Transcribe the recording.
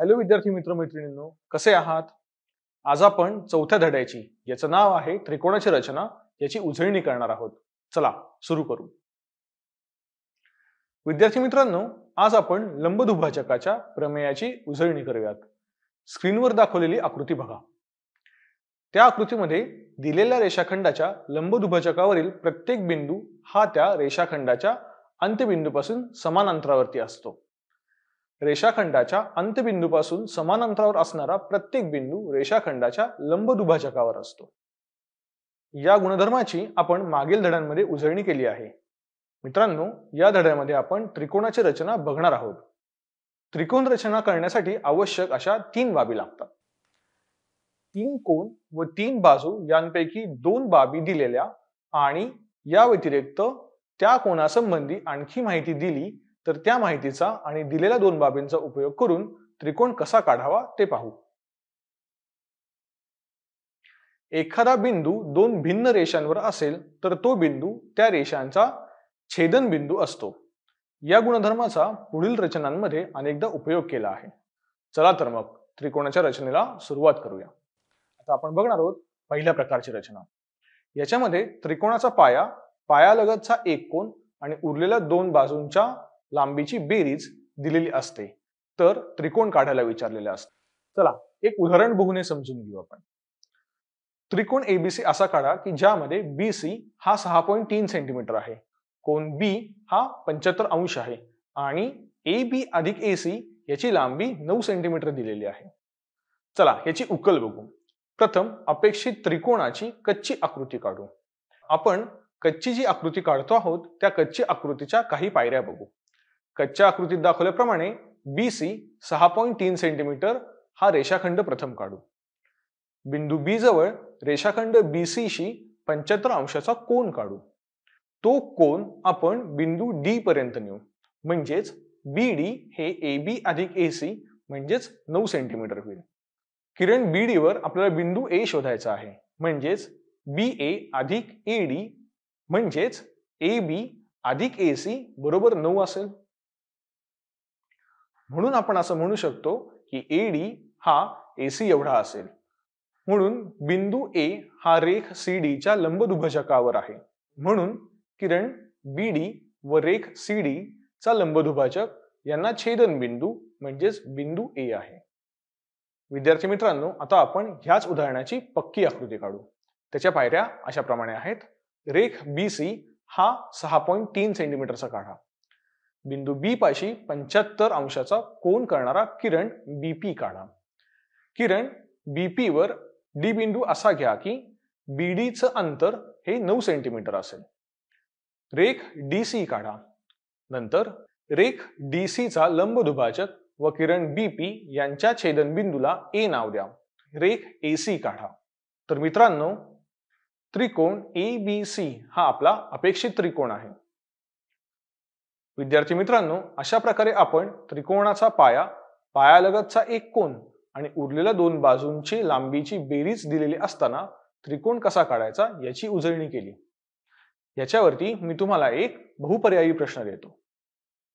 hello विद्यार्थी मित्र मैत्रिणींनो कसे आहात आज आपण चौथ्या धड्याची याचं नाव आहे त्रिकोणाची रचना याची उजळणी करणार आहोत चला सुरू करू विद्यार्थी मित्रांनो आज आपण लंबदुभाजकाच्या प्रमेयाची उजळणी करूयात स्क्रीनवर दाखवलेली आकृती बघा त्या आकृतीमध्ये दिलेल्या रेषाखंडाच्या लंबदुभाजकावरील प्रत्येक बिंदू हा त्या रेषाखंडाच्या अंत्यबिंदूपासून समान अंतरावरती असतो रेषाखंडाच्या अंतबिंदूपासून समान अंतरावर असणारा प्रत्येक बिंदू रेषाखंडाच्या लंबदुभाजकावर असतो या गुणधर्माची आपण मागील धड्यांमध्ये उजळणी केली आहे मित्रांनो या धड्यामध्ये आपण त्रिकोणाची रचना बघणार आहोत त्रिकोण रचना करण्यासाठी आवश्यक अशा तीन बाबी लागतात तीन कोण व तीन बाजू यांपैकी दोन बाबी दिलेल्या आणि या व्यतिरिक्त त्या कोणासंबंधी आणखी माहिती दिली तर त्या माहितीचा आणि दिलेल्या दोन बाबींचा उपयोग करून त्रिकोण कसा काढावा ते पाहू एखादा बिंदू दोन भिन्न रेषांवर असेल तर तो बिंदू त्या रेषांचा छेदन बिंदू असतो या गुणधर्माचा पुढील रचनांमध्ये अनेकदा उपयोग केला आहे चला तर मग त्रिकोणाच्या रचनेला सुरुवात करूया आता आपण बघणार आहोत पहिल्या प्रकारची रचना याच्यामध्ये त्रिकोणाचा पाया पायालगतचा एक कोण आणि उरलेल्या दोन बाजूंच्या लांबीची बेरीज दिलेली असते तर त्रिकोण काढायला विचारलेले असते चला एक उदाहरण बघून समजून घेऊ आपण त्रिकोण एबीसी असा काढा की ज्यामध्ये बी सी हा सहा पॉईंट तीन सेंटीमीटर आहे कोण बी हा पंच्याहत्तर अंश आहे आणि ए बी अधिक ए सी याची लांबी नऊ सेंटीमीटर दिलेली आहे चला याची उकल बघू प्रथम अपेक्षित त्रिकोणाची कच्ची आकृती काढू आपण कच्ची जी आकृती काढतो आहोत त्या कच्ची आकृतीच्या काही पायऱ्या बघू कच्च्या आकृतीत दाखवल्याप्रमाणे बी सी सहा पॉईंट तीन सेंटीमीटर हा रेषाखंड प्रथम काढू बिंदू बी जवळ रेषाखंड बी सी शी पंच्याहत्तर अंशाचा कोन काढू तो कोन आपण बिंदू डी पर्यंत नेऊ म्हणजेच बी डी हे ए बी अधिक ए सी म्हणजेच नऊ सेंटीमीटर होईल किरण बी डी वर आपल्याला बिंदू ए शोधायचा आहे म्हणजेच बी ए अधिक ए डी म्हणजेच ए बी अधिक ए सी बरोबर नऊ असेल म्हणून आपण असं म्हणू शकतो की ए डी हा ए सी एवढा असेल म्हणून बिंदू ए हा रेख सी डीच्या लंबदुभाजकावर आहे म्हणून किरण बी डी व रेख सी डी चा लंबदुभाजक यांना छेदन बिंदू म्हणजेच बिंदू ए आहे विद्यार्थी मित्रांनो आता आपण ह्याच उदाहरणाची पक्की आकृती काढू त्याच्या पायऱ्या अशा प्रमाणे आहेत रेख बी सी हा सहा पॉईंट तीन सेंटीमीटरचा काढा बिंदू बी पाशी पंच्याहत्तर अंशाचा कोण करणारा किरण बीपी काढा किरण बीपी वर डी बिंदू असा घ्या की च अंतर हे नऊ सेंटीमीटर असेल रेख डी सी काढा नंतर रेख डी लंब दुभाजक व किरण बीपी यांच्या छेदनबिंदूला ए नाव द्या रेख ए सी काढा तर मित्रांनो त्रिकोण ए बी सी हा आपला अपेक्षित त्रिकोण आहे विद्यार्थी मित्रांनो अशा प्रकारे आपण त्रिकोणाचा पाया पायालगतचा एक कोण आणि उरलेल्या दोन बाजूंची लांबीची बेरीज दिलेली असताना त्रिकोण कसा काढायचा याची उजळणी केली याच्यावरती मी तुम्हाला एक बहुपर्यायी प्रश्न देतो